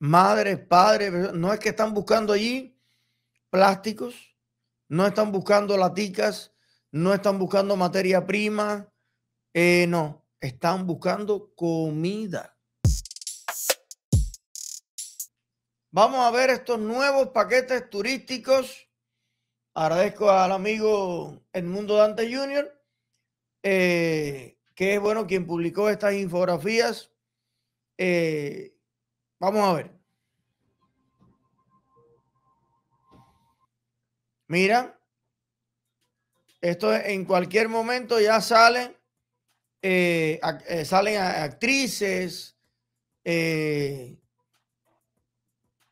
madres, padres, no es que están buscando allí plásticos, no están buscando laticas, no están buscando materia prima, eh, no, están buscando comida. Vamos a ver estos nuevos paquetes turísticos. Agradezco al amigo Edmundo Dante Junior, eh, que es bueno quien publicó estas infografías. Eh, Vamos a ver. Mira, esto en cualquier momento ya salen, eh, eh, salen actrices, eh,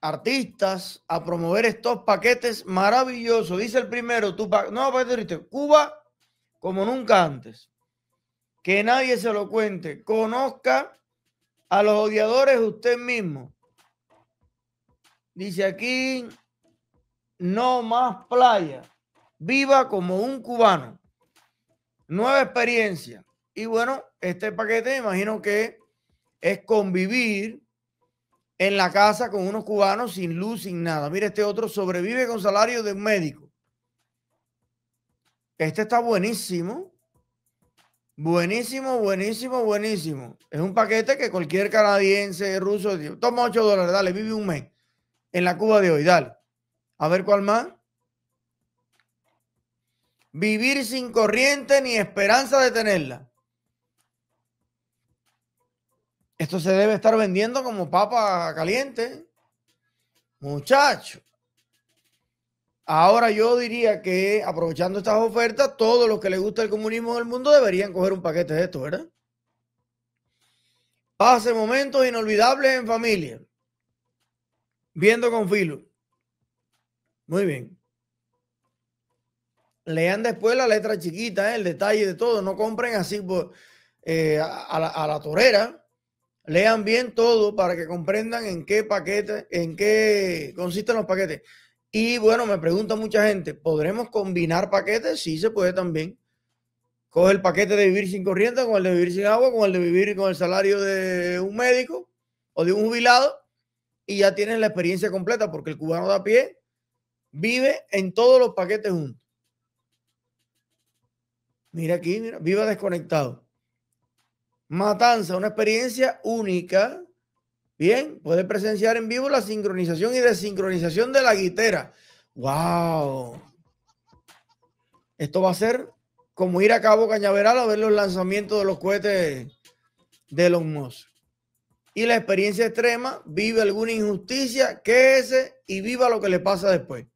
artistas a promover estos paquetes maravillosos. Dice el primero, tu pa no, pues, Cuba como nunca antes. Que nadie se lo cuente. Conozca a los odiadores usted mismo. Dice aquí, no más playa. Viva como un cubano. Nueva experiencia. Y bueno, este paquete imagino que es convivir en la casa con unos cubanos sin luz, sin nada. Mire, este otro sobrevive con salario de un médico. Este está buenísimo. Buenísimo, buenísimo, buenísimo. Es un paquete que cualquier canadiense, ruso, toma 8 dólares, dale, vive un mes en la Cuba de hoy, dale. A ver cuál más. Vivir sin corriente ni esperanza de tenerla. Esto se debe estar vendiendo como papa caliente. Muchacho. Ahora yo diría que aprovechando estas ofertas, todos los que les gusta el comunismo del mundo deberían coger un paquete de esto, ¿verdad? Pase momentos inolvidables en familia. Viendo con filo. Muy bien. Lean después la letra chiquita, ¿eh? el detalle de todo. No compren así eh, a, la, a la torera. Lean bien todo para que comprendan en qué paquete, en qué consisten los paquetes. Y bueno, me pregunta mucha gente, ¿podremos combinar paquetes? Sí, se puede también. Coge el paquete de vivir sin corriente con el de vivir sin agua, con el de vivir con el salario de un médico o de un jubilado y ya tienes la experiencia completa porque el cubano de a pie vive en todos los paquetes juntos. Mira aquí, mira, viva desconectado. Matanza, una experiencia única Bien, puede presenciar en vivo la sincronización y desincronización de la guitera. ¡Wow! Esto va a ser como ir a Cabo Cañaveral a ver los lanzamientos de los cohetes de los Moss. Y la experiencia extrema, vive alguna injusticia, ese y viva lo que le pasa después.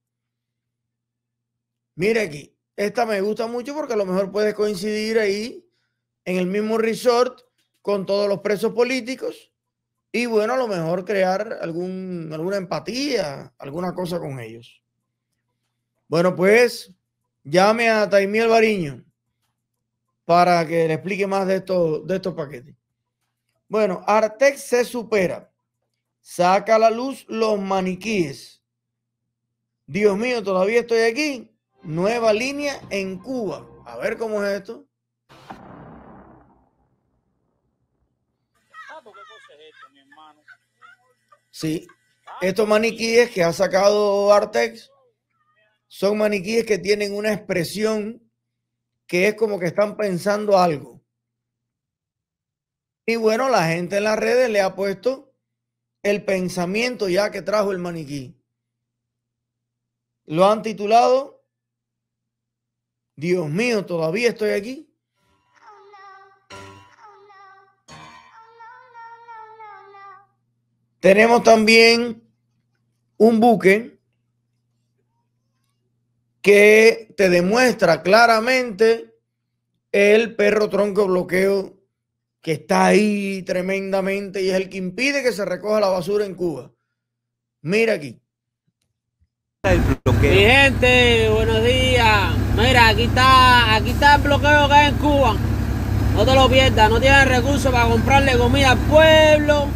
Mire aquí, esta me gusta mucho porque a lo mejor puedes coincidir ahí en el mismo resort con todos los presos políticos y bueno, a lo mejor crear alguna empatía, alguna cosa con ellos. Bueno, pues llame a Taimí Bariño para que le explique más de esto de estos paquetes. Bueno, Artex se supera. Saca a la luz los maniquíes. Dios mío, todavía estoy aquí. Nueva línea en Cuba. A ver cómo es esto. Sí. Estos maniquíes que ha sacado Artex son maniquíes que tienen una expresión que es como que están pensando algo. Y bueno, la gente en las redes le ha puesto el pensamiento ya que trajo el maniquí. Lo han titulado, Dios mío, todavía estoy aquí. Tenemos también un buque que te demuestra claramente el perro tronco bloqueo que está ahí tremendamente y es el que impide que se recoja la basura en Cuba. Mira aquí. Mi gente, buenos días. Mira, aquí está, aquí está el bloqueo que hay en Cuba. No te lo pierdas, no tienes recursos para comprarle comida al pueblo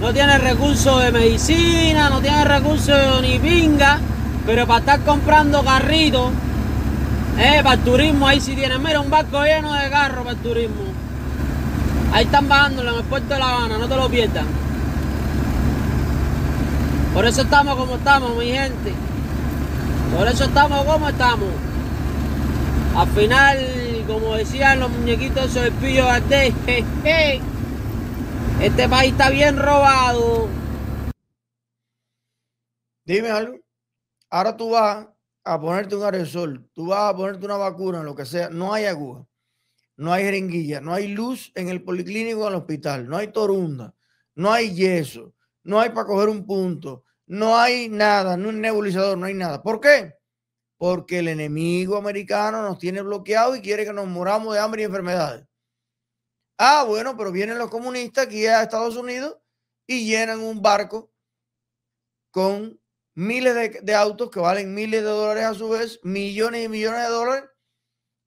no tiene recursos de medicina, no tiene recursos ni pinga, pero para estar comprando carritos, eh, para el turismo, ahí sí tienen, mira, un barco lleno de carros para el turismo. Ahí están bajándolo en el puerto de La Habana, no te lo pierdas. Por eso estamos como estamos, mi gente. Por eso estamos como estamos. Al final, como decían los muñequitos, esos soy pillo de Este país está bien robado. Dime algo. Ahora tú vas a ponerte un aerosol, tú vas a ponerte una vacuna, lo que sea. No hay agua. no hay jeringuilla, no hay luz en el policlínico o en el hospital, no hay torunda, no hay yeso, no hay para coger un punto, no hay nada, no hay nebulizador, no hay nada. ¿Por qué? Porque el enemigo americano nos tiene bloqueado y quiere que nos moramos de hambre y enfermedades. Ah, bueno, pero vienen los comunistas aquí a Estados Unidos y llenan un barco con miles de, autos que valen miles de dólares a su vez, millones y millones de dólares,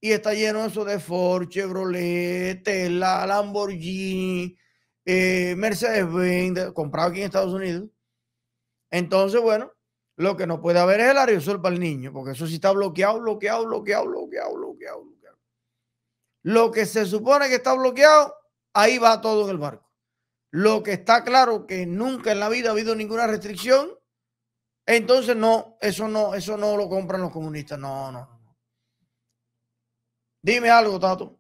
y está lleno eso de Ford, Chevrolet, Tesla, Lamborghini, eh, Mercedes-Benz, comprado aquí en Estados Unidos. Entonces, bueno, lo que no puede haber es el aerosol para el niño, porque eso sí está bloqueado, bloqueado, bloqueado, bloqueado. bloqueado. Lo que se supone que está bloqueado, ahí va todo en el barco. Lo que está claro que nunca en la vida ha habido ninguna restricción, entonces no, eso no, eso no lo compran los comunistas. No, no, Dime algo, Tato.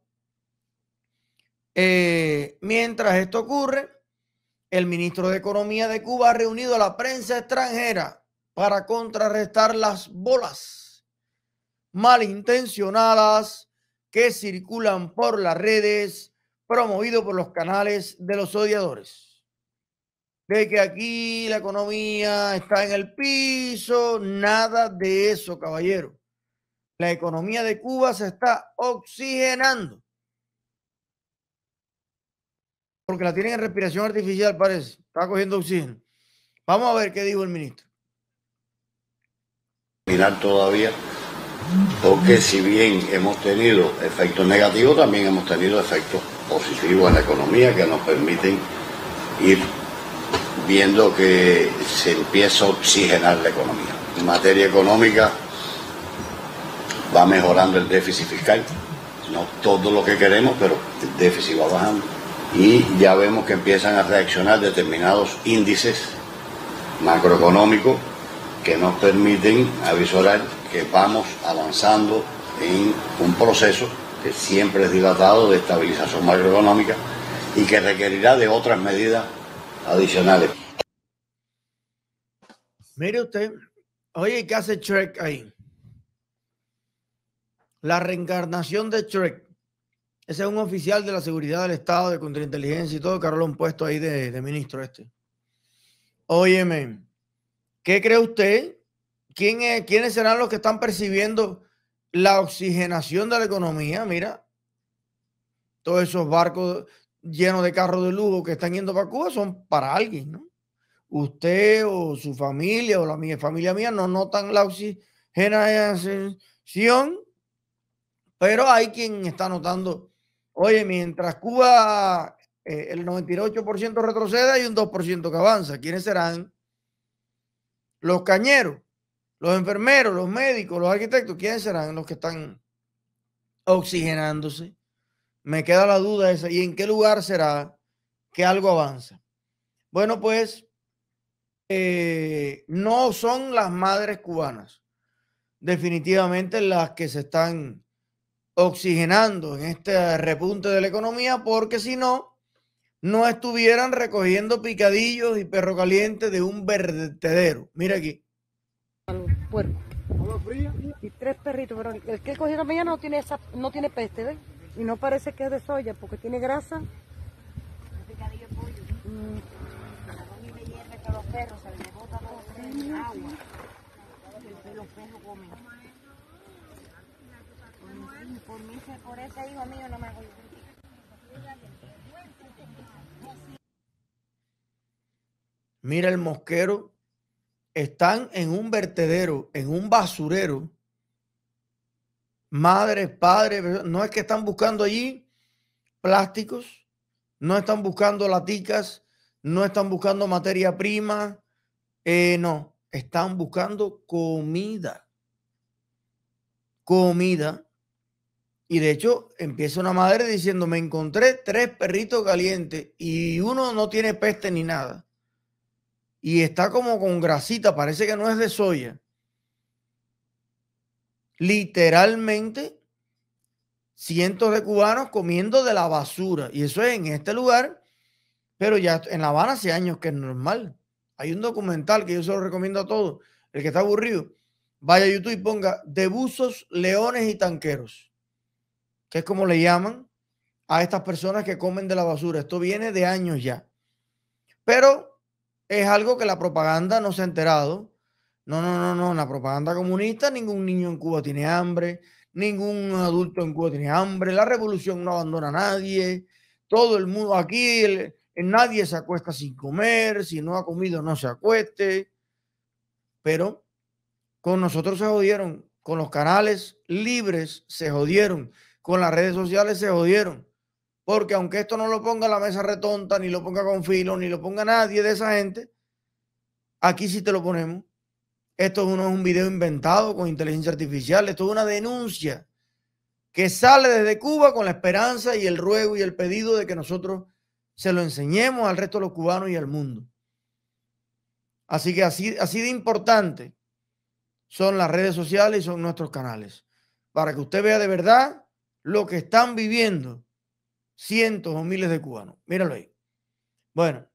Eh, mientras esto ocurre, el ministro de Economía de Cuba ha reunido a la prensa extranjera para contrarrestar las bolas malintencionadas que circulan por las redes, promovido por los canales de los odiadores. De que aquí la economía está en el piso, nada de eso, caballero. La economía de Cuba se está oxigenando. Porque la tienen en respiración artificial, parece. Está cogiendo oxígeno. Vamos a ver qué dijo el ministro. Mirar todavía porque si bien hemos tenido efectos negativos, también hemos tenido efectos positivos en la economía que nos permiten ir viendo que se empieza a oxigenar la economía. En materia económica va mejorando el déficit fiscal, no todo lo que queremos, pero el déficit va bajando. Y ya vemos que empiezan a reaccionar determinados índices macroeconómicos que nos permiten avisorar que vamos avanzando en un proceso que siempre es dilatado de estabilización macroeconómica y que requerirá de otras medidas adicionales. Mire usted, oye, ¿qué hace Shrek ahí? La reencarnación de Shrek. Ese es un oficial de la seguridad del Estado, de contrainteligencia y todo, que ahora lo han puesto ahí de, ministro este. Óyeme, ¿qué cree usted ¿quiénes serán los que están percibiendo la oxigenación de la economía? Mira, todos esos barcos llenos de carros de lujo que están yendo para Cuba son para alguien, ¿no? Usted o su familia o la familia mía no notan la oxigenación, pero hay quien está notando, oye, mientras Cuba eh, el 98% retrocede, hay un 2% que avanza. ¿Quiénes serán? Los cañeros. Los enfermeros, los médicos, los arquitectos, ¿quiénes serán los que están oxigenándose? Me queda la duda esa. ¿Y en qué lugar será que algo avanza? Bueno, pues eh, no son las madres cubanas, definitivamente las que se están oxigenando en este repunte de la economía, porque si no, no estuvieran recogiendo picadillos y perro caliente de un vertedero. Mira aquí para los puercos. fría? Y tres perritos, pero el que he cogido la mañana no tiene, esa, no tiene peste, ¿ves? Y no parece que es de soya, porque tiene grasa. de picadillo de pollo. Mm. La hierve que los perros, se les bota dos o tres agua. Y los perros comen. Por mí, por ese hijo mío no me hago Mira el mosquero están en un vertedero, en un basurero, madres, padres, no es que están buscando allí plásticos, no están buscando laticas, no están buscando materia prima, eh, no, están buscando comida. Comida. Y de hecho, empieza una madre diciendo, me encontré tres perritos calientes y uno no tiene peste ni nada y está como con grasita, parece que no es de soya. Literalmente, cientos de cubanos comiendo de la basura. Y eso es en este lugar, pero ya en La Habana hace años que es normal. Hay un documental que yo se lo recomiendo a todos. El que está aburrido, vaya a YouTube y ponga de buzos, leones y tanqueros, que es como le llaman a estas personas que comen de la basura. Esto viene de años ya. Pero es algo que la propaganda no se ha enterado. No, no, no, no, la propaganda comunista, ningún niño en Cuba tiene hambre, ningún adulto en Cuba tiene hambre, la revolución no abandona a nadie, todo el mundo aquí, eh, nadie se acuesta sin comer, si no ha comido no se acueste, pero con nosotros se jodieron, con los canales libres se jodieron, con las redes sociales se jodieron. Porque aunque esto no lo ponga la mesa retonta, ni lo ponga con filo, ni lo ponga nadie de esa gente, aquí sí te lo ponemos. Esto no es un video inventado con inteligencia artificial, esto es una denuncia que sale desde Cuba con la esperanza y el ruego y el pedido de que nosotros se lo enseñemos al resto de los cubanos y al mundo. Así que así, de importante son las redes sociales y son nuestros canales, para que usted vea de verdad lo que están viviendo cientos o miles de cubanos. Míralo ahí. Bueno.